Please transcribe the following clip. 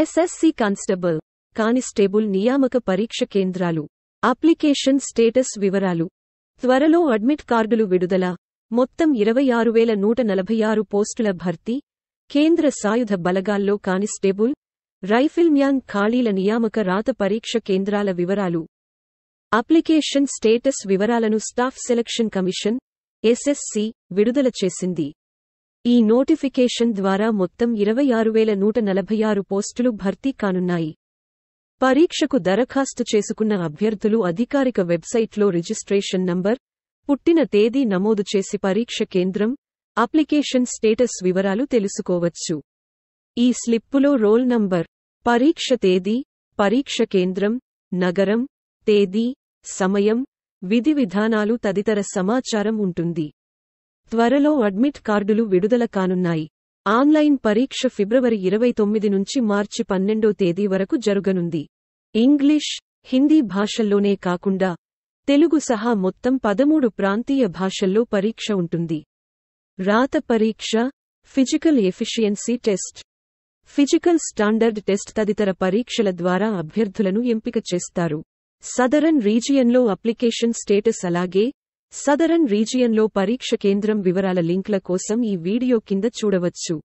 SSC constable constable నియామక పరీక్ష కేంద్రాలు అప్లికేషన్ స్టేటస్ వివరాలు త్వరలో అడ్మిట్ కార్డులు విడుదల మొత్తం ఇరవై ఆరు వేల నూట నలభై ఆరు పోస్టుల భర్తీ కేంద్ర సాయుధ బలగాల్లో కానిస్టేబుల్ రైఫిల్మ్యాన్ ఖాళీల నియామక రాత పరీక్ష కేంద్రాల వివరాలు అప్లికేషన్ స్టేటస్ వివరాలను స్టాఫ్ సెలక్షన్ కమిషన్ ఎస్ఎస్సి విడుదల చేసింది ఈ నోటిఫికేషన్ ద్వారా మొత్తం ఇరవై ఆరు వేల నూట నలభై ఆరు పోస్టులు భర్తీ కానున్నాయి పరీక్షకు దరఖాస్తు చేసుకున్న అభ్యర్థులు అధికారిక వెబ్సైట్లో రిజిస్ట్రేషన్ నంబర్ పుట్టిన తేదీ నమోదు చేసి పరీక్ష కేంద్రం అప్లికేషన్ స్టేటస్ వివరాలు తెలుసుకోవచ్చు ఈ స్లిప్పులో రోల్ నంబర్ పరీక్ష తేదీ పరీక్ష కేంద్రం నగరం తేదీ సమయం విధి విధానాలు తదితర సమాచారం ఉంటుంది త్వరలో అడ్మిట్ కార్డులు విడుదల కానున్నాయి ఆన్లైన్ పరీక్ష ఫిబ్రవరి ఇరవై తొమ్మిది నుంచి మార్చి పన్నెండో తేదీ వరకు జరుగనుంది ఇంగ్లీష్ హిందీ భాషల్లోనే కాకుండా తెలుగు సహా మొత్తం పదమూడు ప్రాంతీయ భాషల్లో పరీక్ష ఉంటుంది రాత పరీక్ష physical efficiency test physical standard test తదితర పరీక్షల ద్వారా అభ్యర్థులను ఎంపిక చేస్తారు సదరన్ రీజియన్లో అప్లికేషన్ స్టేటస్ అలాగే సదరన్ రీజియన్లో పరీక్ష కేంద్రం వివరాల లింక్ల కోసం ఈ వీడియో కింద చూడవచ్చు